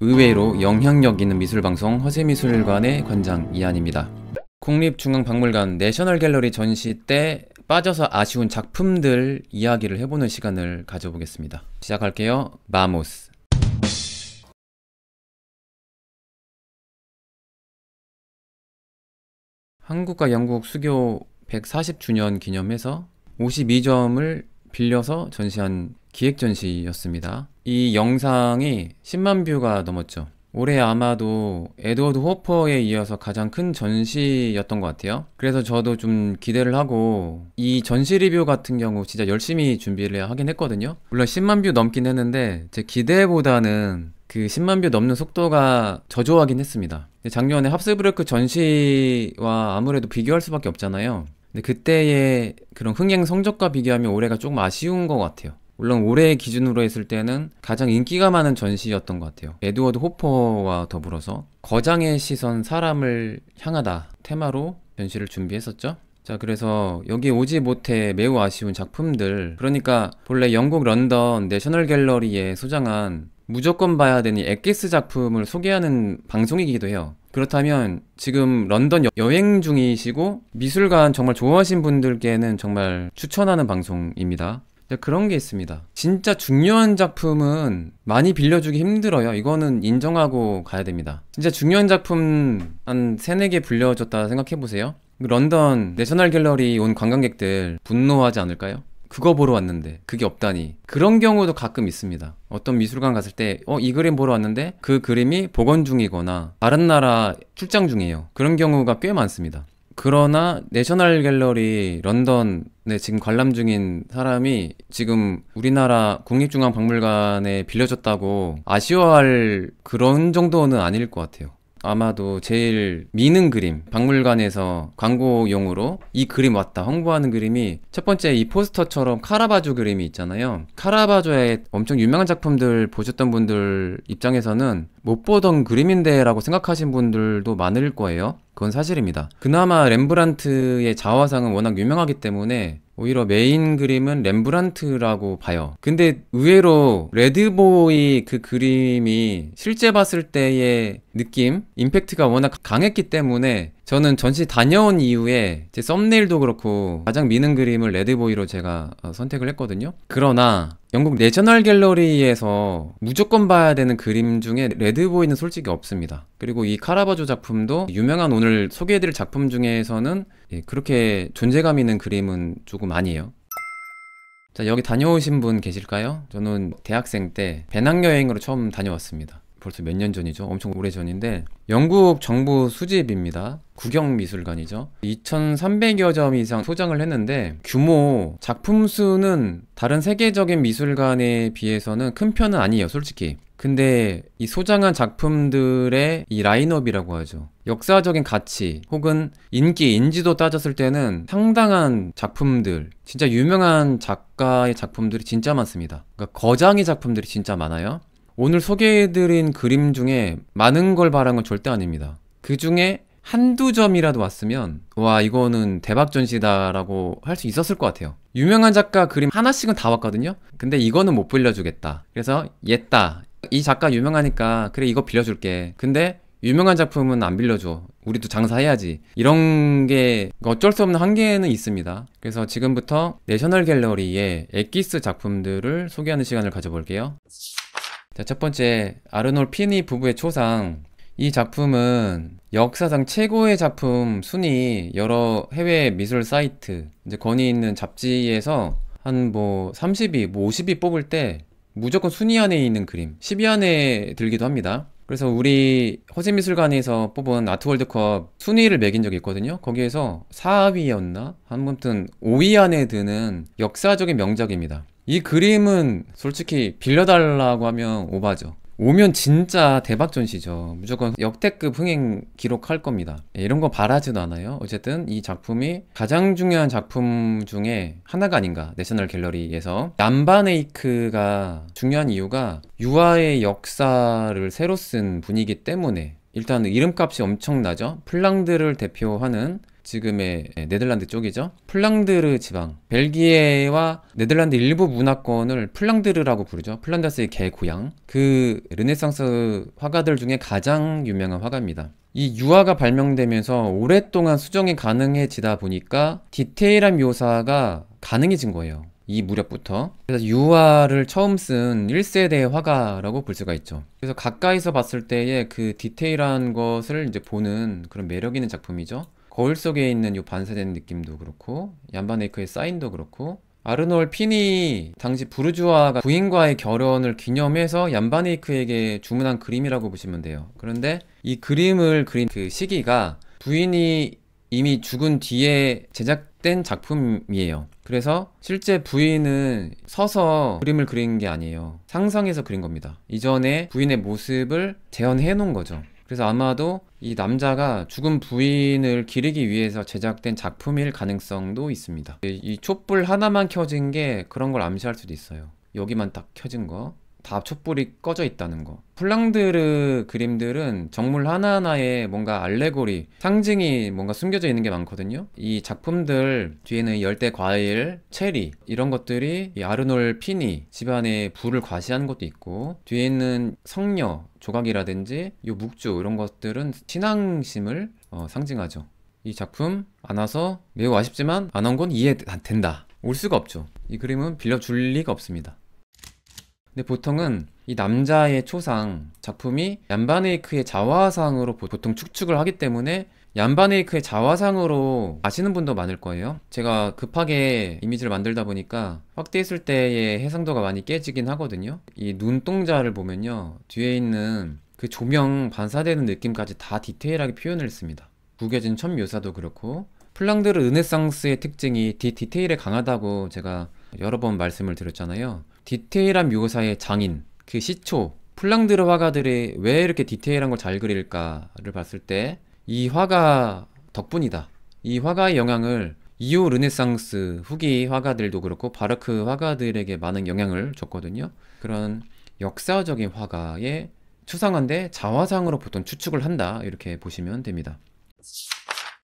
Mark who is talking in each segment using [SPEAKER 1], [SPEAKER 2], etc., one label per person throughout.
[SPEAKER 1] 의외로 영향력 있는 미술방송 허세미술관의 관장 이한입니다. 국립중앙박물관 내셔널갤러리 전시 때 빠져서 아쉬운 작품들 이야기를 해보는 시간을 가져보겠습니다. 시작할게요. 마모스 한국과 영국 수교 140주년 기념해서 52점을 빌려서 전시한 기획 전시였습니다. 이 영상이 10만 뷰가 넘었죠. 올해 아마도 에드워드 호퍼에 이어서 가장 큰 전시였던 것 같아요. 그래서 저도 좀 기대를 하고 이 전시 리뷰 같은 경우 진짜 열심히 준비를 하긴 했거든요. 물론 10만 뷰 넘긴 했는데 제 기대보다는 그 10만 뷰 넘는 속도가 저조하긴 했습니다. 작년에 합스브르크 전시와 아무래도 비교할 수밖에 없잖아요. 근데 그때의 그런 흥행 성적과 비교하면 올해가 조금 아쉬운 것 같아요. 물론 올해 기준으로 했을 때는 가장 인기가 많은 전시였던 것 같아요. 에드워드 호퍼와 더불어서 거장의 시선 사람을 향하다 테마로 전시를 준비했었죠. 자, 그래서 여기 오지 못해 매우 아쉬운 작품들. 그러니까 본래 영국 런던 내셔널 갤러리에 소장한 무조건 봐야 되니 엑기스 작품을 소개하는 방송이기도 해요. 그렇다면 지금 런던 여행 중이시고 미술관 정말 좋아하신 분들께는 정말 추천하는 방송입니다. 네, 그런 게 있습니다. 진짜 중요한 작품은 많이 빌려주기 힘들어요. 이거는 인정하고 가야 됩니다. 진짜 중요한 작품 한 세네 개 불려줬다 생각해보세요. 런던 내셔널 갤러리 온 관광객들 분노하지 않을까요? 그거 보러 왔는데 그게 없다니 그런 경우도 가끔 있습니다 어떤 미술관 갔을 때어이 그림 보러 왔는데 그 그림이 복원 중이거나 다른 나라 출장 중이에요 그런 경우가 꽤 많습니다 그러나 내셔널 갤러리 런던에 지금 관람 중인 사람이 지금 우리나라 국립중앙박물관에 빌려줬다고 아쉬워할 그런 정도는 아닐 것 같아요 아마도 제일 미는 그림 박물관에서 광고용으로 이 그림 왔다 홍보하는 그림이 첫 번째 이 포스터처럼 카라바조 그림이 있잖아요 카라바조의 엄청 유명한 작품들 보셨던 분들 입장에서는 못 보던 그림인데 라고 생각하신 분들도 많을 거예요 그건 사실입니다. 그나마 렘브란트의 자화상은 워낙 유명하기 때문에 오히려 메인 그림은 렘브란트라고 봐요. 근데 의외로 레드보이 그 그림이 실제 봤을 때의 느낌, 임팩트가 워낙 강했기 때문에 저는 전시 다녀온 이후에 제 썸네일도 그렇고 가장 미는 그림을 레드보이로 제가 어, 선택을 했거든요 그러나 영국 내셔널 갤러리에서 무조건 봐야 되는 그림 중에 레드보이는 솔직히 없습니다 그리고 이 카라바조 작품도 유명한 오늘 소개해드릴 작품 중에서는 예, 그렇게 존재감 있는 그림은 조금 아니에요 자 여기 다녀오신 분 계실까요? 저는 대학생 때 배낭여행으로 처음 다녀왔습니다 벌써 몇 년 전이죠. 엄청 오래 전인데 영국 정부 수집입니다. 국영미술관이죠. 2,300여 점 이상 소장을 했는데 규모, 작품 수는 다른 세계적인 미술관에 비해서는 큰 편은 아니에요, 솔직히. 근데 이 소장한 작품들의 이 라인업이라고 하죠. 역사적인 가치 혹은 인기, 인지도 따졌을 때는 상당한 작품들, 진짜 유명한 작가의 작품들이 진짜 많습니다. 그러니까 거장의 작품들이 진짜 많아요. 오늘 소개해드린 그림 중에 많은 걸 바란 건 절대 아닙니다. 그 중에 한두 점이라도 왔으면 와 이거는 대박 전시다라고 할 수 있었을 것 같아요. 유명한 작가 그림 하나씩은 다 왔거든요. 근데 이거는 못 빌려주겠다. 그래서 옛다 이 작가 유명하니까 그래 이거 빌려줄게. 근데 유명한 작품은 안 빌려줘. 우리도 장사해야지. 이런 게 어쩔 수 없는 한계는 있습니다. 그래서 지금부터 내셔널 갤러리의 엑기스 작품들을 소개하는 시간을 가져볼게요. 자, 첫 번째 아르놀 피니 부부의 초상 이 작품은 역사상 최고의 작품 순위 여러 해외 미술 사이트 이제 권위 있는 잡지에서 한 뭐 30위, 뭐 50위 뭐 뽑을 때 무조건 순위 안에 있는 그림 10위 안에 들기도 합니다 그래서 우리 허재미술관에서 뽑은 아트월드컵 순위를 매긴 적이 있거든요 거기에서 4위였나? 아무튼 5위 안에 드는 역사적인 명작입니다 이 그림은 솔직히 빌려달라고 하면 오바죠 오면 진짜 대박 전시죠. 무조건 역대급 흥행 기록할 겁니다. 예, 이런 거 바라지도 않아요. 어쨌든 이 작품이 가장 중요한 작품 중에 하나가 아닌가. 내셔널 갤러리에서 남바네이크가 중요한 이유가 유아의 역사를 새로 쓴 분이기 때문에 일단 이름값이 엄청나죠. 플랑드를 대표하는 지금의 네덜란드 쪽이죠. 플랑드르 지방. 벨기에와 네덜란드 일부 문화권을 플랑드르라고 부르죠. 플란다스의 개 고향. 그 르네상스 화가들 중에 가장 유명한 화가입니다. 이 유화가 발명되면서 오랫동안 수정이 가능해지다 보니까 디테일한 묘사가 가능해진 거예요. 이 무렵부터 그래서 유화를 처음 쓴 1세대 화가라고 볼 수가 있죠 그래서 가까이서 봤을 때의 그 디테일한 것을 이제 보는 그런 매력 있는 작품이죠 거울 속에 있는 이 반사된 느낌도 그렇고 얀바네이크의 사인도 그렇고 아르놀 핀이 당시 부르주아가 부인과의 결혼을 기념해서 얀바네이크에게 주문한 그림이라고 보시면 돼요. 그런데 이 그림을 그린 그 시기가 부인이 이미 죽은 뒤에 제작된 작품이에요. 그래서 실제 부인은 서서 그림을 그린 게 아니에요. 상상해서 그린 겁니다. 이전에 부인의 모습을 재현해 놓은 거죠. 그래서 아마도 이 남자가 죽은 부인을 기리기 위해서 제작된 작품일 가능성도 있습니다. 이 촛불 하나만 켜진 게 그런 걸 암시할 수도 있어요. 여기만 딱 켜진 거. 다 촛불이 꺼져 있다는 거. 플랑드르 그림들은 정물 하나하나에 뭔가 알레고리, 상징이 뭔가 숨겨져 있는 게 많거든요. 이 작품들 뒤에는 열대 과일, 체리 이런 것들이 아르놀 피니 집안의 불을 과시하는 것도 있고 뒤에 있는 성녀 조각이라든지 요 묵주 이런 것들은 신앙심을 어, 상징하죠. 이 작품 안 와서 매우 아쉽지만 안 온 건 이해된다. 올 수가 없죠. 이 그림은 빌려줄 리가 없습니다. 근데 보통은 이 남자의 초상 작품이 얀바네이크의 자화상으로 보통 축축을 하기 때문에 얀바네이크의 자화상으로 아시는 분도 많을 거예요. 제가 급하게 이미지를 만들다 보니까 확대했을 때의 해상도가 많이 깨지긴 하거든요. 이 눈동자를 보면요. 뒤에 있는 그 조명 반사되는 느낌까지 다 디테일하게 표현을 했습니다. 구겨진 첫 묘사도 그렇고 플랑드르 르네상스의 특징이 디, 디테일에 강하다고 제가 여러 번 말씀을 드렸잖아요. 디테일한 묘사의 장인, 그 시초, 플랑드르 화가들이 왜 이렇게 디테일한 걸 잘 그릴까를 봤을 때 이 화가 덕분이다. 이 화가의 영향을 이후 르네상스 후기 화가들도 그렇고 바르크 화가들에게 많은 영향을 줬거든요. 그런 역사적인 화가의 추상한데 자화상으로 보통 추측을 한다 이렇게 보시면 됩니다.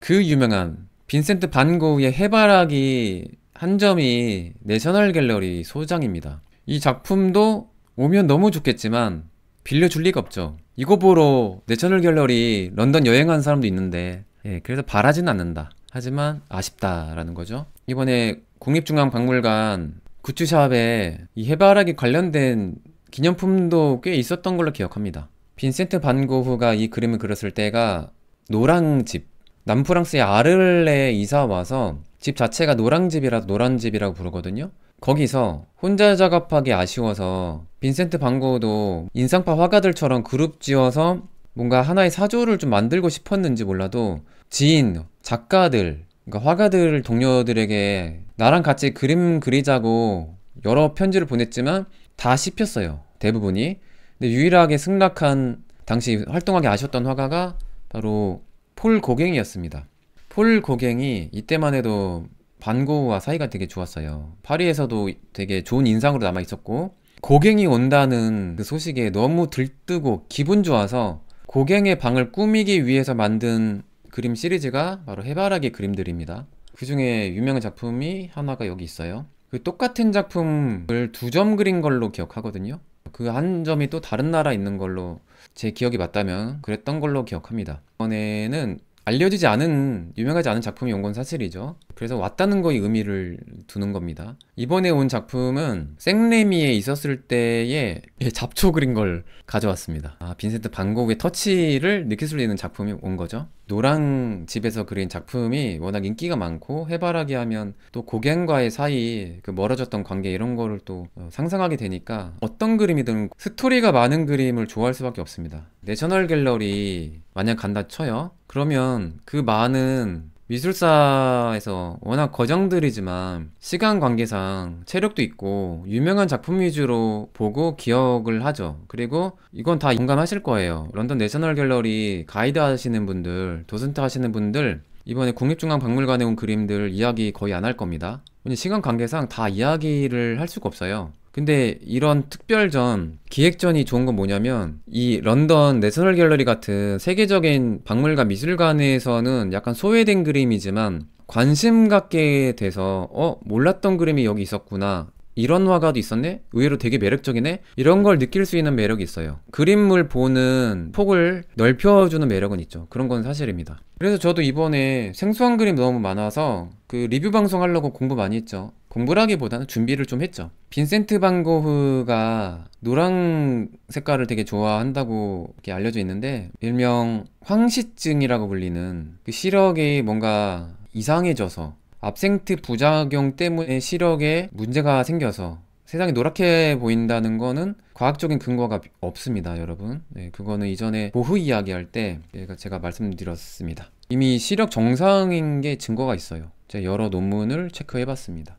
[SPEAKER 1] 그 유명한 빈센트 반고의 해바라기 한 점이 내셔널 갤러리 소장입니다. 이 작품도 오면 너무 좋겠지만 빌려줄 리가 없죠. 이거 보러 내셔널 갤러리 런던 여행한 사람도 있는데 예, 그래서 바라진 않는다. 하지만 아쉽다라는 거죠. 이번에 국립중앙박물관 굿즈샵에 이 해바라기 관련된 기념품도 꽤 있었던 걸로 기억합니다. 빈센트 반고흐가 이 그림을 그렸을 때가 노랑집, 남프랑스의 아를레 이사 와서 집 자체가 노랑집이라 노란집이라고 부르거든요. 거기서 혼자 작업하기 아쉬워서 빈센트 반고도 인상파 화가들처럼 그룹 지어서 뭔가 하나의 사조를 좀 만들고 싶었는지 몰라도 지인, 작가들, 그러니까 화가들 동료들에게 나랑 같이 그림 그리자고 여러 편지를 보냈지만 다 씹혔어요. 대부분이. 근데 유일하게 승낙한 당시 활동하기 아쉬웠던 화가가 바로 폴 고갱이었습니다. 폴 고갱이 이때만 해도 반고우와 사이가 되게 좋았어요. 파리에서도 되게 좋은 인상으로 남아 있었고 고갱이 온다는 그 소식에 너무 들뜨고 기분 좋아서 고갱의 방을 꾸미기 위해서 만든 그림 시리즈가 바로 해바라기 그림들입니다. 그 중에 유명한 작품이 하나가 여기 있어요. 그 똑같은 작품을 두 점 그린 걸로 기억하거든요. 그 한 점이 또 다른 나라 있는 걸로 제 기억이 맞다면 그랬던 걸로 기억합니다. 이번에는 알려지지 않은 유명하지 않은 작품이 온 건 사실이죠. 그래서 왔다는 거의 의미를 두는 겁니다. 이번에 온 작품은 생레미에 있었을 때의 잡초 그린 걸 가져왔습니다. 아, 빈센트 반곡의 터치를 느낄 수 있는 작품이 온 거죠. 노랑 집에서 그린 작품이 워낙 인기가 많고 해바라기 하면 또 고갱과의 사이 그 멀어졌던 관계 이런 거를 또 어, 상상하게 되니까 어떤 그림이든 스토리가 많은 그림을 좋아할 수밖에 없습니다. 내셔널 갤러리 만약 간다 쳐요. 그러면 그 많은 미술사에서 워낙 거장들이지만 시간 관계상 체력도 있고 유명한 작품 위주로 보고 기억을 하죠. 그리고 이건 다 공감하실 거예요. 런던 내셔널 갤러리 가이드 하시는 분들, 도슨트 하시는 분들 이번에 국립중앙박물관에 온 그림들 이야기 거의 안 할 겁니다. 시간 관계상 다 이야기를 할 수가 없어요. 근데 이런 특별전, 기획전이 좋은 건 뭐냐면 이 런던 내셔널 갤러리 같은 세계적인 박물관 미술관에서는 약간 소외된 그림이지만 관심 갖게 돼서 어? 몰랐던 그림이 여기 있었구나 이런 화가도 있었네? 의외로 되게 매력적이네? 이런 걸 느낄 수 있는 매력이 있어요. 그림을 보는 폭을 넓혀주는 매력은 있죠. 그런 건 사실입니다. 그래서 저도 이번에 생소한 그림 너무 많아서 그 리뷰 방송 하려고 공부 많이 했죠. 공부라기보다는 준비를 좀 했죠. 빈센트 반 고흐가 노란 색깔을 되게 좋아한다고 이렇게 알려져 있는데 일명 황시증이라고 불리는 그 시력이 뭔가 이상해져서 압생트 부작용 때문에 시력에 문제가 생겨서 세상이 노랗게 보인다는 거는 과학적인 근거가 없습니다, 여러분. 네, 그거는 이전에 보흐 이야기할 때 제가 말씀드렸습니다. 이미 시력 정상인 게 증거가 있어요. 제가 여러 논문을 체크해 봤습니다.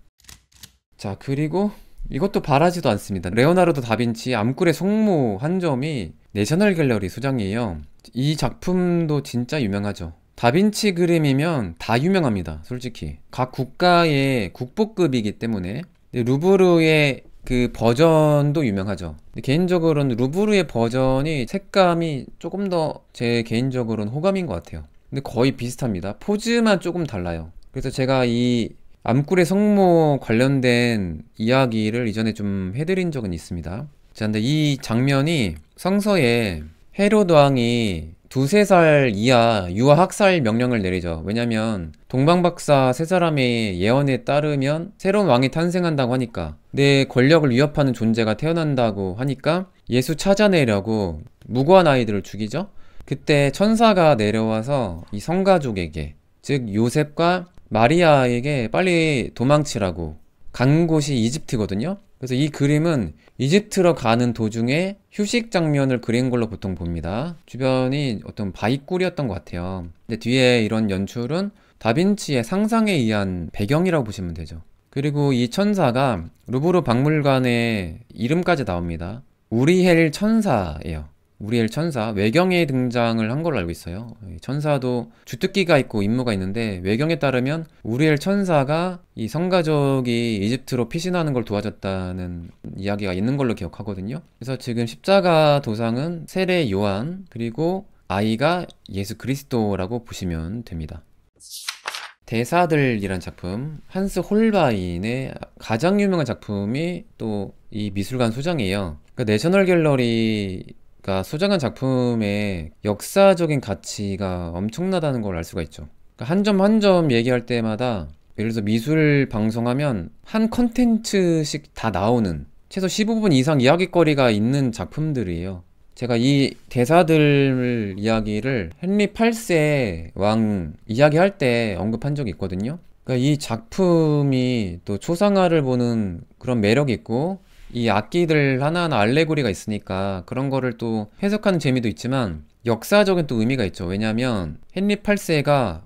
[SPEAKER 1] 자 그리고 이것도 바라지도 않습니다 레오나르도 다빈치 암굴의 성모 한 점이 내셔널 갤러리 소장이에요 이 작품도 진짜 유명하죠 다빈치 그림이면 다 유명합니다 솔직히 각 국가의 국보급이기 때문에 루브르의 그 버전도 유명하죠 개인적으로는 루브르의 버전이 색감이 조금 더 제 개인적으로는 호감인 것 같아요 근데 거의 비슷합니다 포즈만 조금 달라요 그래서 제가 이 암꿀의 성모 관련된 이야기를 이전에 좀 해드린 적은 있습니다. 자, 근데 이 장면이 성서에 헤로드 왕이 두세 살 이하 유아 학살 명령을 내리죠. 왜냐면 동방박사 세 사람의 예언에 따르면 새로운 왕이 탄생한다고 하니까 내 권력을 위협하는 존재가 태어난다고 하니까 예수 찾아내려고 무고한 아이들을 죽이죠. 그때 천사가 내려와서 이 성가족에게 즉 요셉과 마리아에게 빨리 도망치라고 간 곳이 이집트거든요. 그래서 이 그림은 이집트로 가는 도중에 휴식 장면을 그린 걸로 보통 봅니다. 주변이 어떤 바위 꿀이었던 것 같아요. 근데 뒤에 이런 연출은 다빈치의 상상에 의한 배경이라고 보시면 되죠. 그리고 이 천사가 루브르 박물관의 이름까지 나옵니다. 우리헬 천사예요. 우리엘 천사 외경에 등장을 한 걸로 알고 있어요. 천사도 주특기가 있고 임무가 있는데 외경에 따르면 우리엘 천사가 이 성가족이 이집트로 피신하는 걸 도와줬다는 이야기가 있는 걸로 기억하거든요. 그래서 지금 십자가 도상은 세례 요한 그리고 아이가 예수 그리스도라고 보시면 됩니다. 대사들이란 작품 한스 홀바인의 가장 유명한 작품이 또 이 미술관 소장이에요. 그 내셔널 갤러리 그러니까 소장한 작품의 역사적인 가치가 엄청나다는 걸 알 수가 있죠. 그러니까 한 점 한 점 얘기할 때마다 예를 들어서 미술 방송하면 한 컨텐츠씩 다 나오는 최소 15분 이상 이야기거리가 있는 작품들이에요. 제가 이 대사들 이야기를 헨리 8세 왕 이야기할 때 언급한 적이 있거든요. 그러니까 이 작품이 또 초상화를 보는 그런 매력이 있고 이 악기들 하나하나 알레고리가 있으니까 그런 거를 또 해석하는 재미도 있지만 역사적인 또 의미가 있죠. 왜냐하면 헨리 8세가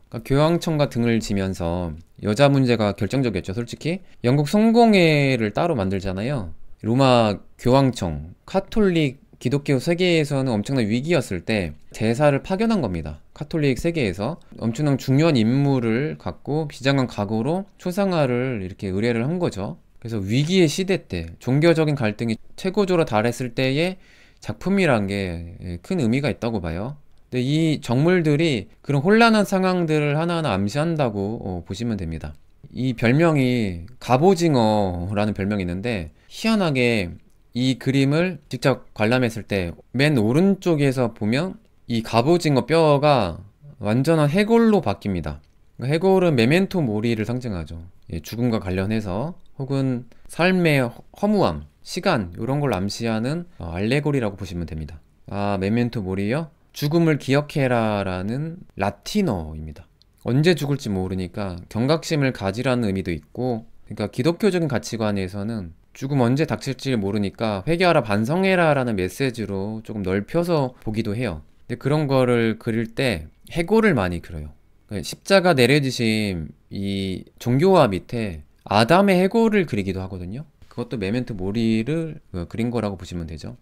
[SPEAKER 1] 그러니까 교황청과 등을 지면서 여자 문제가 결정적이었죠. 솔직히 영국 성공회를 따로 만들잖아요. 로마 교황청, 카톨릭 기독교 세계에서는 엄청난 위기였을 때대사를 파견한 겁니다. 카톨릭 세계에서 엄청난 중요한 임무를 갖고 비장한 각오로 초상화를 이렇게 의뢰를 한 거죠. 그래서 위기의 시대 때 종교적인 갈등이 최고조로 달했을 때의 작품이란 게큰 예, 의미가 있다고 봐요. 근데 이 정물들이 그런 혼란한 상황들을 하나하나 암시한다고 어, 보시면 됩니다. 이 별명이 갑오징어라는 별명이 있는데 희한하게 이 그림을 직접 관람했을 때 맨 오른쪽에서 보면 이 갑오징어 뼈가 완전한 해골로 바뀝니다. 그러니까 해골은 메멘토 모리를 상징하죠. 예, 죽음과 관련해서 혹은 삶의 허무함, 시간 이런 걸 암시하는 어, 알레고리라고 보시면 됩니다. 아, 메멘토 모리요? 죽음을 기억해라라는 라틴어입니다. 언제 죽을지 모르니까 경각심을 가지라는 의미도 있고 그러니까 기독교적인 가치관에서는 죽음 언제 닥칠지 모르니까 회개하라 반성해라라는 메시지로 조금 넓혀서 보기도 해요. 근데 그런 거를 그릴 때 해골을 많이 그려요. 그러니까 십자가 내려지신이 종교화 밑에 아담의 해골을 그리기도 하거든요. 그것도 메멘트 모리를 어, 그린 거라고 보시면 되죠.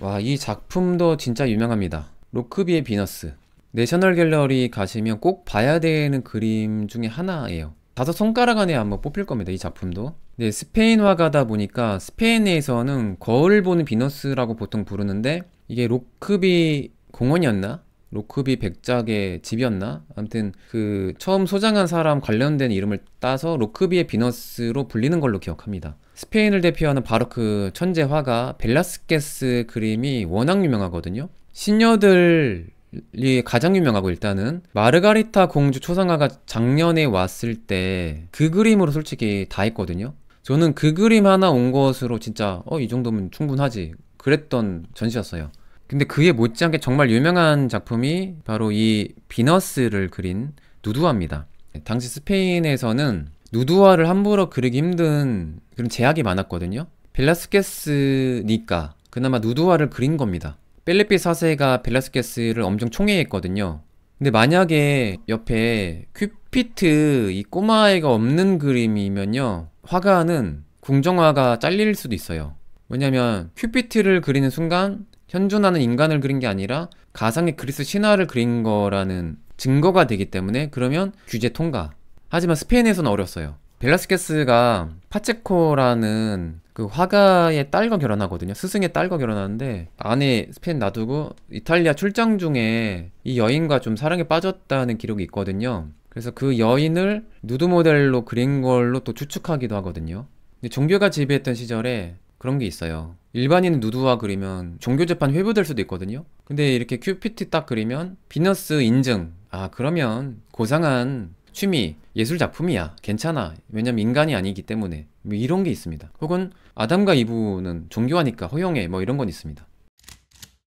[SPEAKER 1] 와, 이 작품도 진짜 유명합니다. 로크비의 비너스. 내셔널 갤러리 가시면 꼭 봐야 되는 그림 중에 하나예요. 다섯 손가락 안에 한번 뽑힐 겁니다, 이 작품도. 네, 스페인 화가다 보니까 스페인에서는 거울 보는 비너스라고 보통 부르는데 이게 로크비 공원이었나? 로크비 백작의 집이었나? 아무튼 그 처음 소장한 사람 관련된 이름을 따서 로크비의 비너스로 불리는 걸로 기억합니다. 스페인을 대표하는 바로 크 그 천재 화가 벨라스케스 그림이 워낙 유명하거든요. 신녀들 이 가장 유명하고 일단은 마르가리타 공주 초상화가 작년에 왔을 때 그 그림으로 솔직히 다 했거든요. 저는 그 그림 하나 온 것으로 진짜 어이 정도면 충분하지 그랬던 전시였어요. 근데 그에 못지않게 정말 유명한 작품이 바로 이 비너스를 그린 누드화입니다. 당시 스페인에서는 누드화를 함부로 그리기 힘든 그런 제약이 많았거든요. 벨라스케스니까 그나마 누드화를 그린 겁니다. 펠레피 사세가 벨라스케스를 엄청 총애했거든요. 근데 만약에 옆에 큐피트 이 꼬마애가 없는 그림이면요. 화가는 궁정화가 잘릴 수도 있어요. 왜냐면 큐피트를 그리는 순간 현존하는 인간을 그린 게 아니라 가상의 그리스 신화를 그린 거라는 증거가 되기 때문에 그러면 규제 통과. 하지만 스페인에서는 어렸어요. 벨라스케스가 파체코라는 그 화가의 딸과 결혼하거든요. 스승의 딸과 결혼하는데 아내 스페인 놔두고 이탈리아 출장 중에 이 여인과 좀 사랑에 빠졌다는 기록이 있거든요. 그래서 그 여인을 누드 모델로 그린 걸로 또 추측하기도 하거든요. 근데 종교가 지배했던 시절에 그런 게 있어요. 일반인 누드화 그리면 종교재판 회부될 수도 있거든요. 근데 이렇게 큐피티딱 그리면 비너스 인증. 아, 그러면 고상한 취미, 예술 작품이야. 괜찮아. 왜냐면 인간이 아니기 때문에. 뭐 이런 게 있습니다. 혹은 아담과 이브는 종교하니까 허용해. 뭐 이런 건 있습니다.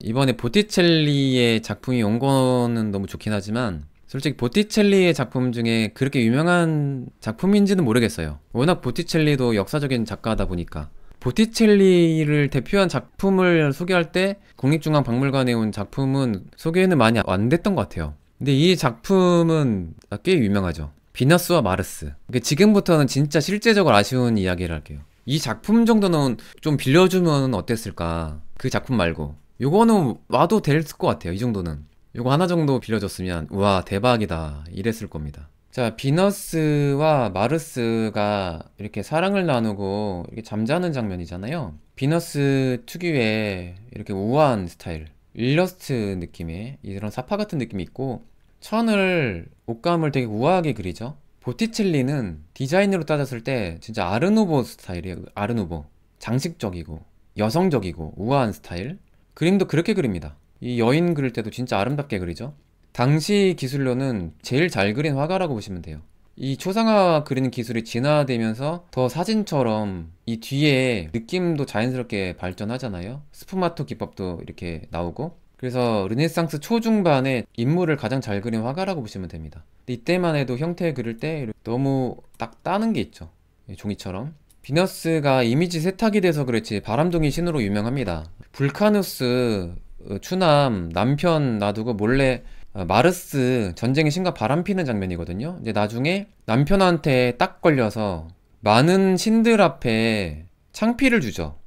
[SPEAKER 1] 이번에 보티첼리의 작품이 온 거는 너무 좋긴 하지만 솔직히 보티첼리의 작품 중에 그렇게 유명한 작품인지는 모르겠어요. 워낙 보티첼리도 역사적인 작가다 보니까 보티첼리를 대표한 작품을 소개할 때 국립중앙박물관에 온 작품은 소개는 많이 안 됐던 것 같아요. 근데 이 작품은 꽤 유명하죠. 비너스와 마르스. 지금부터는 진짜 실제적으로 아쉬운 이야기를 할게요. 이 작품 정도는 좀 빌려주면 어땠을까? 그 작품 말고. 요거는 와도 될 것 같아요. 이 정도는. 요거 하나 정도 빌려줬으면, 우와, 대박이다. 이랬을 겁니다. 자, 비너스와 마르스가 이렇게 사랑을 나누고 이렇게 잠자는 장면이잖아요. 비너스 특유의 이렇게 우아한 스타일, 일러스트 느낌의 이런 사파 같은 느낌이 있고 천을 옷감을 되게 우아하게 그리죠. 보티첼리는 디자인으로 따졌을 때 진짜 아르누보 스타일이에요. 아르누보. 장식적이고 여성적이고 우아한 스타일. 그림도 그렇게 그립니다. 이 여인 그릴 때도 진짜 아름답게 그리죠. 당시 기술로는 제일 잘 그린 화가라고 보시면 돼요. 이 초상화 그리는 기술이 진화되면서 더 사진처럼 이 뒤에 느낌도 자연스럽게 발전하잖아요. 스푸마토 기법도 이렇게 나오고 그래서 르네상스 초중반에 인물을 가장 잘 그린 화가라고 보시면 됩니다. 이때만 해도 형태 그릴 때 너무 딱 따는 게 있죠. 종이처럼. 비너스가 이미지 세탁이 돼서 그렇지 바람둥이 신으로 유명합니다. 불카누스 어, 추남 남편 놔두고 몰래 어, 마르스 전쟁의 신과 바람피는 장면이거든요. 이제 나중에 남편한테 딱 걸려서 많은 신들 앞에 창피를 주죠.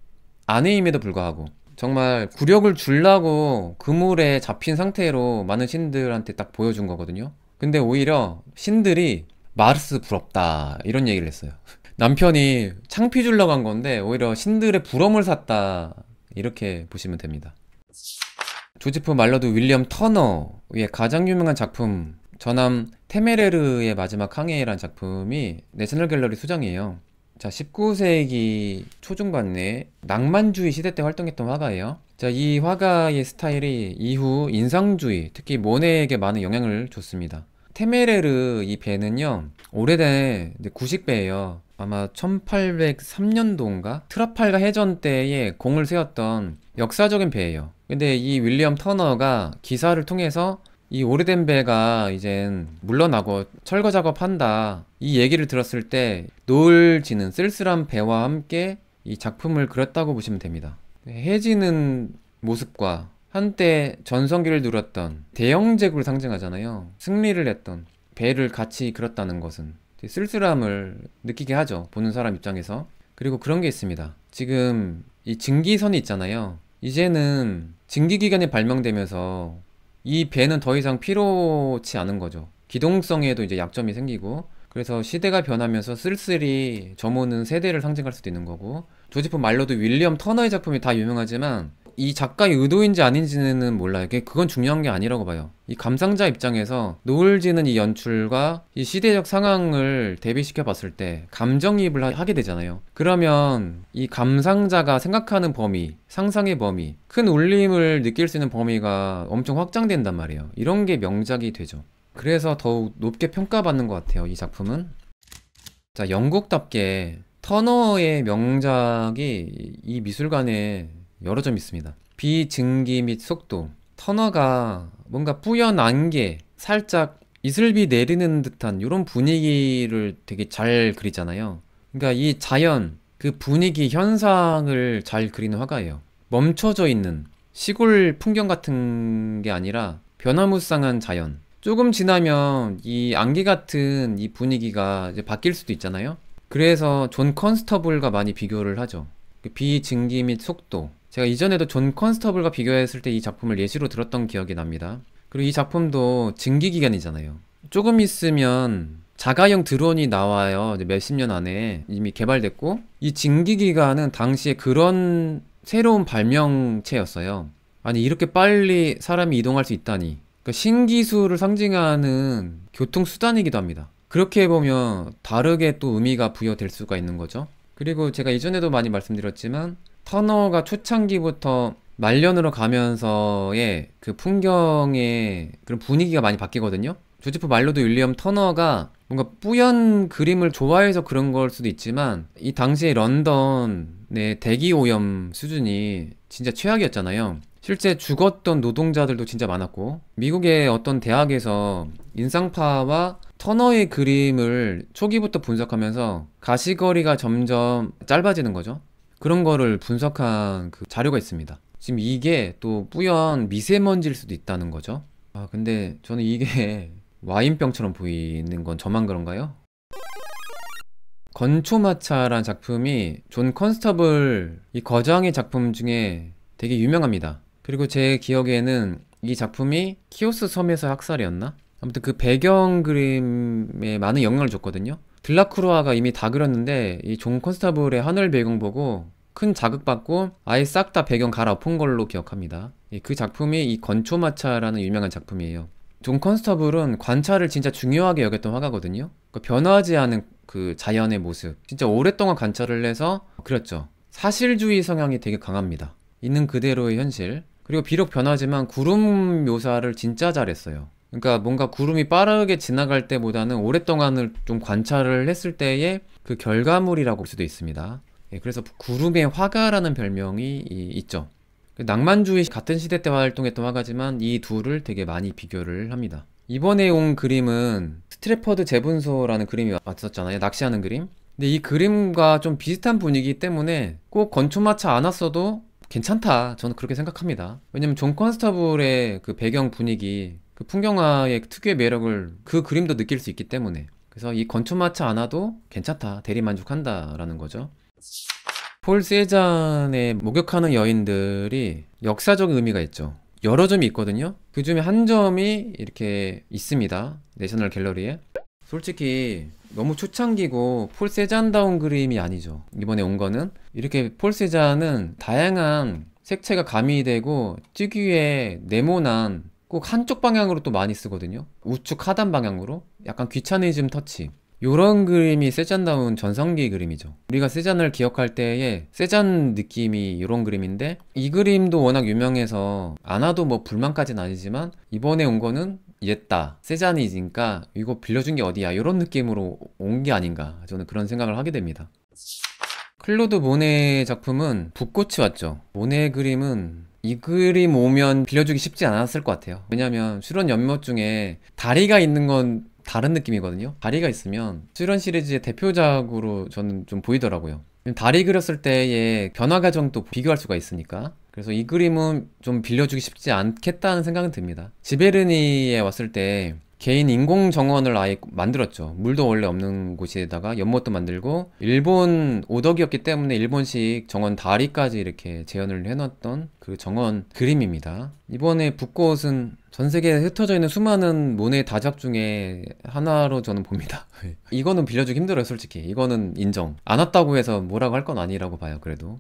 [SPEAKER 1] 아내임에도 불구하고 정말 굴욕을 줄라고 그물에 잡힌 상태로 많은 신들한테 딱 보여준 거거든요. 근데 오히려 신들이 마르스 부럽다 이런 얘기를 했어요. 남편이 창피 줄라간 건데 오히려 신들의 부러움을 샀다 이렇게 보시면 됩니다. 두지프 말러드 윌리엄 터너의 가장 유명한 작품 전함 테메레르의 마지막 항해라는 작품이 내셔널 갤러리 수장이에요 자, 19세기 초중반에 낭만주의 시대 때 활동했던 화가예요. 자, 이 화가의 스타일이 이후 인상주의, 특히 모네에게 많은 영향을 줬습니다. 테메레르 이 배는요, 오래된 구식 배예요. 아마 1803년도인가 트라팔가 해전 때에 공을 세웠던 역사적인 배예요. 근데 이 윌리엄 터너가 기사를 통해서 이 오래된 배가 이젠 물러나고 철거 작업한다 이 얘기를 들었을 때 노을 지는 쓸쓸한 배와 함께 이 작품을 그렸다고 보시면 됩니다. 해지는 모습과 한때 전성기를 누렸던 대영제국을 상징하잖아요. 승리를 했던 배를 같이 그렸다는 것은 쓸쓸함을 느끼게 하죠. 보는 사람 입장에서. 그리고 그런 게 있습니다. 지금 이 증기선이 있잖아요. 이제는 증기기관이 발명되면서 이 배는 더 이상 필요치 않은 거죠. 기동성에도 이제 약점이 생기고 그래서 시대가 변하면서 쓸쓸히 저무는 세대를 상징할 수도 있는 거고 조지프 말로도 윌리엄 터너의 작품이 다 유명하지만 이 작가의 의도인지 아닌지는 몰라 이게 그건 중요한 게 아니라고 봐요. 이 감상자 입장에서 노을 지는 이 연출과 이 시대적 상황을 대비시켜 봤을 때 감정이입을 하게 되잖아요. 그러면 이 감상자가 생각하는 범위, 상상의 범위, 큰 울림을 느낄 수 있는 범위가 엄청 확장된단 말이에요. 이런 게 명작이 되죠. 그래서 더욱 높게 평가받는 것 같아요. 이 작품은. 자, 영국답게 터너의 명작이 이 미술관에 여러 점 있습니다. 비증기 및 속도. 터너가 뭔가 뿌연한 게 살짝 이슬비 내리는 듯한 이런 분위기를 되게 잘 그리잖아요. 그러니까 이 자연, 그 분위기 현상을 잘 그리는 화가예요. 멈춰져 있는 시골 풍경 같은 게 아니라 변화무쌍한 자연. 조금 지나면 이 안개 같은 이 분위기가 이제 바뀔 수도 있잖아요. 그래서 존 컨스터블과 많이 비교를 하죠. 그 비증기 및 속도, 제가 이전에도 존 컨스터블과 비교했을 때 이 작품을 예시로 들었던 기억이 납니다. 그리고 이 작품도 증기 기간이잖아요. 조금 있으면 자가용 드론이 나와요. 몇십 년 안에 이미 개발됐고 이 증기 기간은 당시에 그런 새로운 발명체였어요. 아니 이렇게 빨리 사람이 이동할 수 있다니. 그러니까 신기술을 상징하는 교통 수단이기도 합니다. 그렇게 보면 다르게 또 의미가 부여될 수가 있는 거죠. 그리고 제가 이전에도 많이 말씀드렸지만 터너가 초창기부터 말년으로 가면서의 그 풍경의 그런 분위기가 많이 바뀌거든요. 조지프 말로드 윌리엄 터너가 뭔가 뿌연 그림을 좋아해서 그런 걸 수도 있지만 이 당시에 런던의 대기 오염 수준이 진짜 최악이었잖아요. 실제 죽었던 노동자들도 진짜 많았고 미국의 어떤 대학에서 인상파와 터너의 그림을 초기부터 분석하면서 가시거리가 점점 짧아지는 거죠. 그런 거를 분석한 그 자료가 있습니다. 지금 이게 또 뿌연 미세먼지일 수도 있다는 거죠. 아, 근데 저는 이게 와인병처럼 보이는 건 저만 그런가요? 건초마차란 작품이 존 컨스터블 이 거장의 작품 중에 되게 유명합니다. 그리고 제 기억에는 이 작품이 키오스 섬에서 학살이었나? 아무튼 그 배경 그림에 많은 영향을 줬거든요. 글라크루아가 이미 다 그렸는데 이 존 컨스타블의 하늘 배경 보고 큰 자극받고 아예 싹 다 배경 갈아엎은 걸로 기억합니다. 예, 그 작품이 이 건초마차라는 유명한 작품이에요. 존컨스터블은 관찰을 진짜 중요하게 여겼던 화가거든요. 그러니 변하지 않은 그 자연의 모습. 진짜 오랫동안 관찰을 해서 그렸죠. 사실주의 성향이 되게 강합니다. 있는 그대로의 현실. 그리고 비록 변하지만 구름 묘사를 진짜 잘했어요. 그러니까 뭔가 구름이 빠르게 지나갈 때보다는 오랫동안을 좀 관찰을 했을 때의 그 결과물이라고 볼 수도 있습니다. 예, 그래서 구름의 화가라는 별명이 이, 있죠. 그 낭만주의 같은 시대 때 활동했던 화가지만 이 둘을 되게 많이 비교를 합니다. 이번에 온 그림은 스트레퍼드 재분소라는 그림이 왔었잖아요. 낚시하는 그림. 근데 이 그림과 좀 비슷한 분위기 때문에 꼭 건초마차 않았어도 괜찮다. 저는 그렇게 생각합니다. 왜냐면 존콘스터블의그 배경 분위기 그 풍경화의 특유의 매력을 그 그림도 느낄 수 있기 때문에 그래서 이 건초마차 않아도 괜찮다 대리만족한다라는 거죠 폴 세잔의 목욕하는 여인들이 역사적 의미가 있죠 여러 점이 있거든요 그 중에 한 점이 이렇게 있습니다 내셔널 갤러리에 솔직히 너무 초창기고 폴 세잔다운 그림이 아니죠 이번에 온 거는 이렇게 폴 세잔은 다양한 색채가 가미되고 특유의 네모난 꼭 한쪽 방향으로 또 많이 쓰거든요. 우측 하단 방향으로 약간 귀차니즘 터치. 요런 그림이 세잔다운 전성기 그림이죠. 우리가 세잔을 기억할 때의 세잔 느낌이 요런 그림인데 이 그림도 워낙 유명해서 안 와도 뭐불만까진 아니지만 이번에 온 거는 옛다 세잔이니까 이거 빌려준 게 어디야 요런 느낌으로 온 게 아닌가 저는 그런 생각을 하게 됩니다 클로드 모네 작품은 붓꽃이 왔죠 모네 그림은 이 그림 오면 빌려주기 쉽지 않았을 것 같아요 왜냐면 하 수련 연못 중에 다리가 있는 건 다른 느낌이거든요 다리가 있으면 수련 시리즈의 대표작으로 저는 좀 보이더라고요 다리 그렸을 때의 변화 과정도 비교할 수가 있으니까 그래서 이 그림은 좀 빌려주기 쉽지 않겠다는 생각은 듭니다 지베르니에 왔을 때 개인 인공 정원을 아예 만들었죠. 물도 원래 없는 곳에다가 연못도 만들고 일본 오덕이었기 때문에 일본식 정원 다리까지 이렇게 재현을 해놨던 그 정원 그림입니다. 이번에 북꽃은 전 세계에 흩어져 있는 수많은 모네 다작 중에 하나로 저는 봅니다. 네. 이거는 빌려주기 힘들어요, 솔직히. 이거는 인정. 안 왔다고 해서 뭐라고 할 건 아니라고 봐요, 그래도.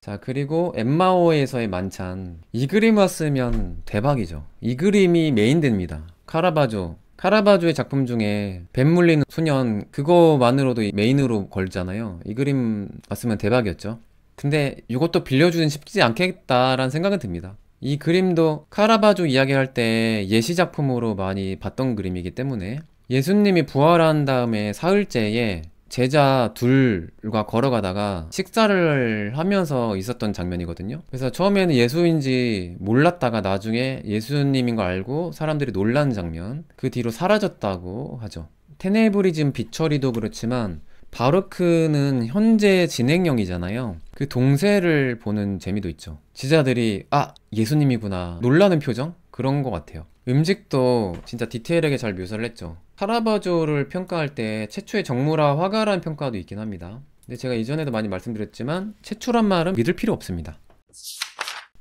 [SPEAKER 1] 자 그리고 엠마오에서의 만찬 이 그림 왔으면 대박이죠 이 그림이 메인 됩니다 카라바조 카라바조의 작품 중에 뱀 물리는 소년 그거만으로도 메인으로 걸잖아요 이 그림 봤으면 대박이었죠 근데 이것도 빌려주는 쉽지 않겠다라는 생각은 듭니다 이 그림도 카라바조 이야기할 때 예시 작품으로 많이 봤던 그림이기 때문에 예수님이 부활한 다음에 사흘째에 제자 둘과 걸어가다가 식사를 하면서 있었던 장면이거든요. 그래서 처음에는 예수인지 몰랐다가 나중에 예수님인 걸 알고 사람들이 놀란 장면. 그 뒤로 사라졌다고 하죠. 테네브리즘 비처리도 그렇지만 바르크는 현재 진행형이잖아요. 그 동세를 보는 재미도 있죠. 지자들이 아 예수님이구나 놀라는 표정 그런 것 같아요. 음식도 진짜 디테일하게 잘 묘사를 했죠. 카라바조를 평가할 때 최초의 정물화 화가라는 평가도 있긴 합니다. 근데 제가 이전에도 많이 말씀드렸지만 최초란 말은 믿을 필요 없습니다.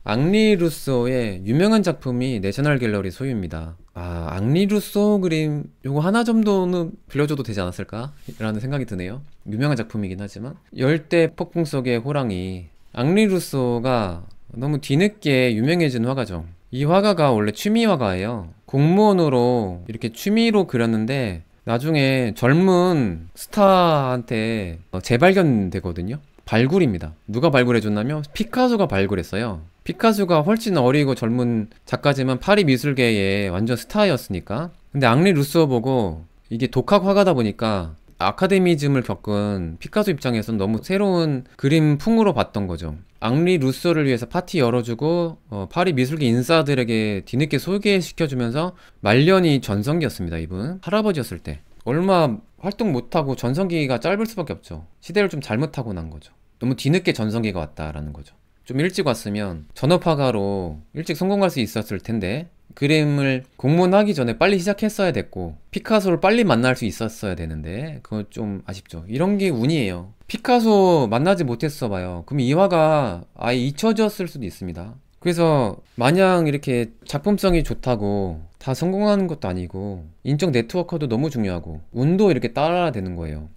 [SPEAKER 1] 앙리 루소의 유명한 작품이 내셔널 갤러리 소유입니다. 아, 앙리 루소 그림 요거 하나 정도는 빌려줘도 되지 않았을까? 라는 생각이 드네요. 유명한 작품이긴 하지만 열대 폭풍 속의 호랑이 앙리 루소가 너무 뒤늦게 유명해진 화가죠. 이 화가가 원래 취미 화가예요. 공무원으로 이렇게 취미로 그렸는데 나중에 젊은 스타한테 어, 재발견 되거든요. 발굴입니다. 누가 발굴해 줬냐면 피카소가 발굴했어요. 피카소가 훨씬 어리고 젊은 작가지만 파리 미술계의 완전 스타였으니까. 근데 앙리 루소 보고 이게 독학 화가다 보니까 아카데미즘을 겪은 피카소 입장에선 너무 새로운 그림풍으로 봤던 거죠. 앙리 루소를 위해서 파티 열어주고 어, 파리 미술계 인사들에게 뒤늦게 소개시켜주면서 말년이 전성기였습니다. 이분 할아버지였을 때 얼마 활동 못하고 전성기가 짧을 수밖에 없죠. 시대를 좀 잘못하고 난 거죠. 너무 뒤늦게 전성기가 왔다라는 거죠. 좀 일찍 왔으면 전업화가로 일찍 성공할 수 있었을 텐데 그림을 공문하기 전에 빨리 시작했어야 됐고 피카소를 빨리 만날 수 있었어야 되는데 그건 좀 아쉽죠 이런 게운이에요 피카소 만나지 못했어 봐요 그럼 이 화가 아예 잊혀졌을 수도 있습니다 그래서 마냥 이렇게 작품성이 좋다고 다 성공하는 것도 아니고 인적 네트워크도 너무 중요하고 운도 이렇게 따라야 되는 거예요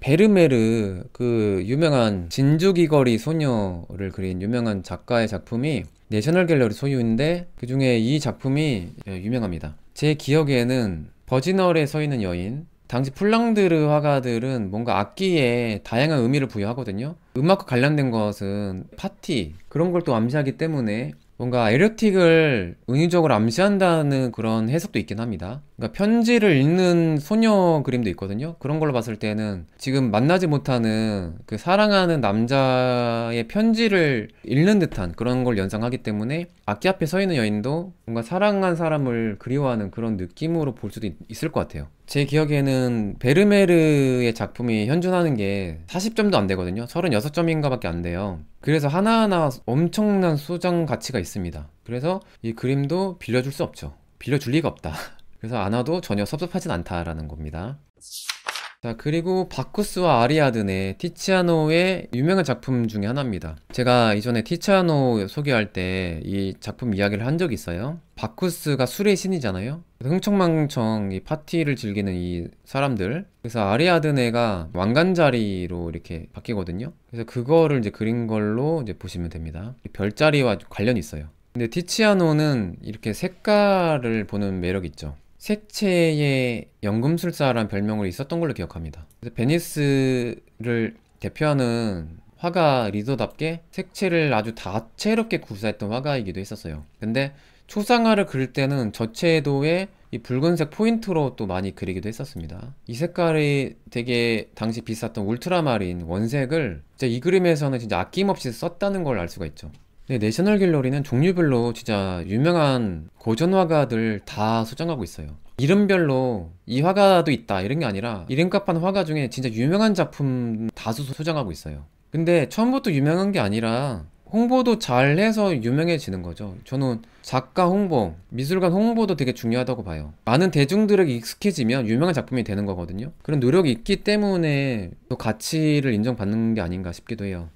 [SPEAKER 1] 베르메르 그 유명한 진주귀걸이 소녀를 그린 유명한 작가의 작품이 내셔널 갤러리 소유인데 그 중에 이 작품이 예, 유명합니다. 제 기억에는 버지널에 서 있는 여인, 당시 플랑드르 화가들은 뭔가 악기에 다양한 의미를 부여하거든요. 음악과 관련된 것은 파티, 그런 걸 또 암시하기 때문에 뭔가 에로틱을 은유적으로 암시한다는 그런 해석도 있긴 합니다. 그러니까 편지를 읽는 소녀 그림도 있거든요. 그런 걸로 봤을 때는 지금 만나지 못하는 그 사랑하는 남자의 편지를 읽는 듯한 그런 걸 연상하기 때문에 악기 앞에 서 있는 여인도 뭔가 사랑한 사람을 그리워하는 그런 느낌으로 볼 수도 있, 있을 것 같아요. 제 기억에는 베르메르의 작품이 현존하는 게 40점도 안 되거든요. 36점인가 밖에 안 돼요. 그래서 하나하나 엄청난 소장 가치가 있습니다. 그래서 이 그림도 빌려줄 수 없죠. 빌려줄 리가 없다. 그래서 안 와도 전혀 섭섭하진 않다라는 겁니다. 자 그리고 바쿠스와 아리아드네 티치아노의 유명한 작품 중에 하나입니다 제가 이전에 티치아노 소개할 때 이 작품 이야기를 한 적이 있어요 바쿠스가 술의 신이잖아요 흥청망청 이 파티를 즐기는 이 사람들 그래서 아리아드네가 왕관자리로 이렇게 바뀌거든요 그래서 그거를 이제 그린 걸로 이제 보시면 됩니다 별자리와 관련이 있어요 근데 티치아노는 이렇게 색깔을 보는 매력이 있죠 색채의 연금술사라는 별명으로 있었던 걸로 기억합니다. 베니스를 대표하는 화가 리더답게 색채를 아주 다채롭게 구사했던 화가이기도 했었어요. 근데 초상화를 그릴 때는 저채도의 이 붉은색 포인트로 또 많이 그리기도 했었습니다. 이 색깔이 되게 당시 비쌌던 울트라마린 원색을 이 그림에서는 진짜 아낌없이 썼다는 걸 알 수가 있죠. 네, 내셔널 갤러리는 종류별로 진짜 유명한 고전 화가들 다 소장하고 있어요. 이름별로 이 화가도 있다 이런 게 아니라 이름값한 화가 중에 진짜 유명한 작품 다수 소장하고 있어요. 근데 처음부터 유명한 게 아니라 홍보도 잘 해서 유명해지는 거죠. 저는 작가 홍보, 미술관 홍보도 되게 중요하다고 봐요. 많은 대중들에게 익숙해지면 유명한 작품이 되는 거거든요. 그런 노력이 있기 때문에 또 가치를 인정받는 게 아닌가 싶기도 해요.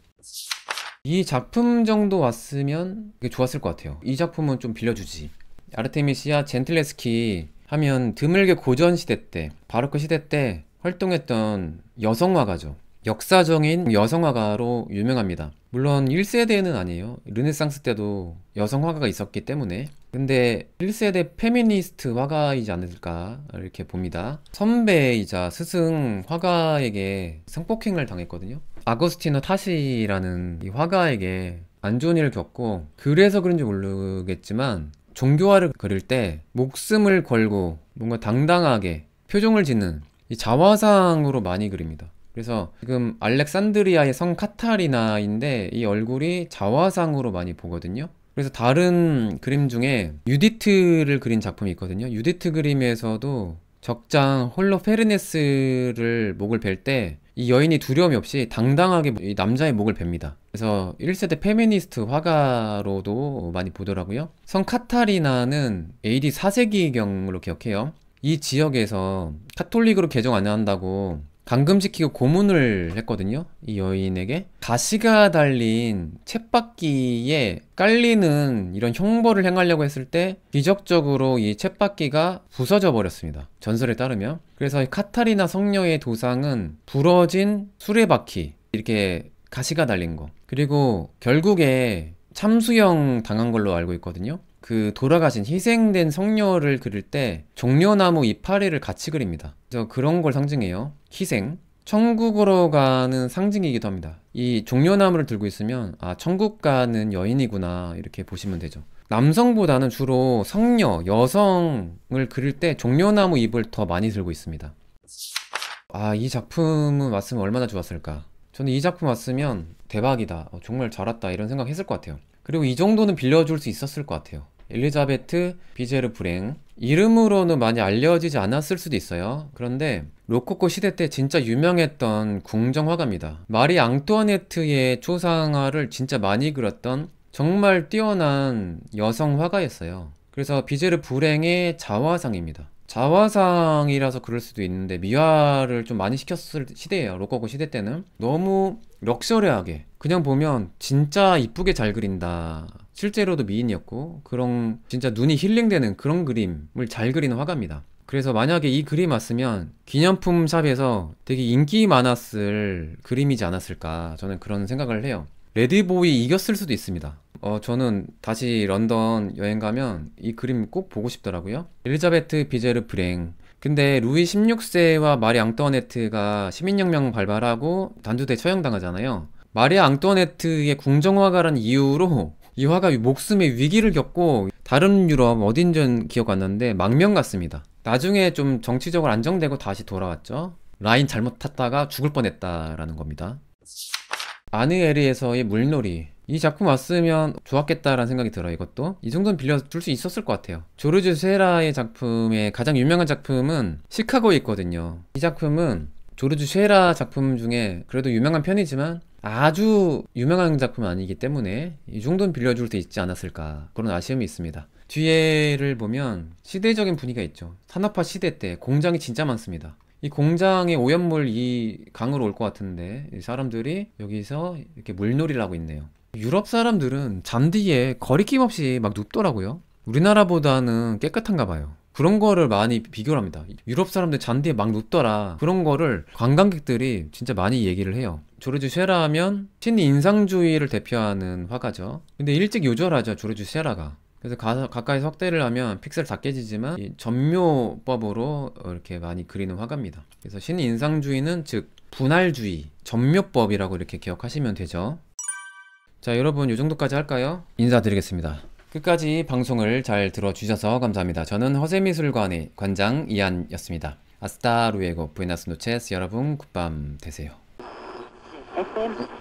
[SPEAKER 1] 이 작품 정도 왔으면 좋았을 것 같아요 이 작품은 좀 빌려주지 아르테미시아 젠틀레스키 하면 드물게 고전 시대 때 바로크 시대 때 활동했던 여성화가죠 역사적인 여성화가로 유명합니다 물론 1세대는 아니에요 르네상스 때도 여성화가가 있었기 때문에 근데 1세대 페미니스트 화가이지 않을까 이렇게 봅니다 선배이자 스승 화가에게 성폭행을 당했거든요 아거스티노 타시라는 이 화가에게 안 좋은 일을 겪고 그래서 그런지 모르겠지만 종교화를 그릴 때 목숨을 걸고 뭔가 당당하게 표정을 짓는 이 자화상으로 많이 그립니다. 그래서 지금 알렉산드리아의 성 카타리나인데 이 얼굴이 자화상으로 많이 보거든요. 그래서 다른 그림 중에 유디트를 그린 작품이 있거든요. 유디트 그림에서도 적장 홀로 페르네스를 목을 벨때 이 여인이 두려움이 없이 당당하게 이 남자의 목을 뱁니다. 그래서 1세대 페미니스트 화가로도 많이 보더라고요. 성 카타리나는 AD 4세기경으로 기억해요. 이 지역에서 카톨릭으로 개정 안 한다고 방금 지키고 고문을 했거든요 이 여인에게 가시가 달린 챗바퀴에 깔리는 이런 형벌을 행하려고 했을 때 기적적으로 이 챗바퀴가 부서져 버렸습니다 전설에 따르면 그래서 카타리나 성녀의 도상은 부러진 수레바퀴 이렇게 가시가 달린 거 그리고 결국에 참수형 당한 걸로 알고 있거든요 그 돌아가신 희생된 성녀를 그릴 때 종려나무 이파리를 같이 그립니다. 그래서 그런 걸 상징해요. 희생. 천국으로 가는 상징이기도 합니다. 이 종려나무를 들고 있으면 아 천국 가는 여인이구나 이렇게 보시면 되죠. 남성보다는 주로 성녀, 여성을 그릴 때 종려나무 잎을 더 많이 들고 있습니다. 아 이 작품은 왔으면 얼마나 좋았을까. 저는 이 작품 왔으면 대박이다. 어, 정말 잘왔다 이런 생각 했을 것 같아요. 그리고 이 정도는 빌려줄 수 있었을 것 같아요. 엘리자베트 비제르 브랭 이름으로는 많이 알려지지 않았을 수도 있어요. 그런데 로코코 시대 때 진짜 유명했던 궁정 화가입니다. 마리 앙뚜아네트의 초상화를 진짜 많이 그렸던 정말 뛰어난 여성 화가였어요. 그래서 비제르 브랭의 자화상입니다. 자화상이라서 그럴 수도 있는데 미화를 좀 많이 시켰을 시대예요 로코코 시대 때는 너무 럭셔리하게 그냥 보면 진짜 이쁘게 잘 그린다 실제로도 미인이었고 그런 진짜 눈이 힐링되는 그런 그림을 잘 그리는 화가입니다 그래서 만약에 이 그림 왔으면 기념품 샵에서 되게 인기 많았을 그림이지 않았을까 저는 그런 생각을 해요 레디보이 이겼을 수도 있습니다 어, 저는 다시 런던 여행 가면 이 그림 꼭 보고 싶더라고요. 엘리자베트 비제르 브랭. 근데 루이 16세와 마리 앙뚜아네트가 시민혁명 발발하고 단두대 처형당하잖아요. 마리 앙뚜아네트의 궁정화가란 이유로 이 화가 목숨의 위기를 겪고 다른 유럽 어딘전 기억 안 나는데 망명 갔습니다. 나중에 좀 정치적으로 안정되고 다시 돌아왔죠. 라인 잘못 탔다가 죽을 뻔했다라는 겁니다. 아느에리에서의 물놀이 이 작품 왔으면 좋았겠다라는 생각이 들어요 이것도 이 정도는 빌려줄 수 있었을 것 같아요 조르주 세라의 작품의 가장 유명한 작품은 시카고에 있거든요 이 작품은 조르주 쉐라 작품 중에 그래도 유명한 편이지만 아주 유명한 작품은 아니기 때문에 이 정도는 빌려줄 수 있지 않았을까 그런 아쉬움이 있습니다 뒤에를 보면 시대적인 분위기가 있죠 산업화 시대 때 공장이 진짜 많습니다 이 공장의 오염물 이 강으로 올 것 같은데 사람들이 여기서 이렇게 물놀이를 하고 있네요 유럽 사람들은 잠디에 거리낌 없이 막 눕더라고요. 우리나라보다는 깨끗한가 봐요. 그런 거를 많이 비교를 합니다. 유럽 사람들 잔디에 막 눕더라. 그런 거를 관광객들이 진짜 많이 얘기를 해요. 조르주 쉐라 하면 신인상주의를 대표하는 화가죠. 근데 일찍 요절하죠, 조르주 쉐라가. 그래서 가, 가까이서 확대를 하면 픽셀 다 깨지지만 점묘법으로 이렇게 많이 그리는 화가입니다. 그래서 신인상주의는 즉 분할주의, 점묘법이라고 이렇게 기억하시면 되죠. 자 여러분 이정도까지 할까요? 인사드리겠습니다. 끝까지 방송을 잘 들어주셔서 감사합니다. 저는 허세미술관의 관장 이한이었습니다. 아스타 루에고 부에나스 노체스 여러분 굿밤 되세요.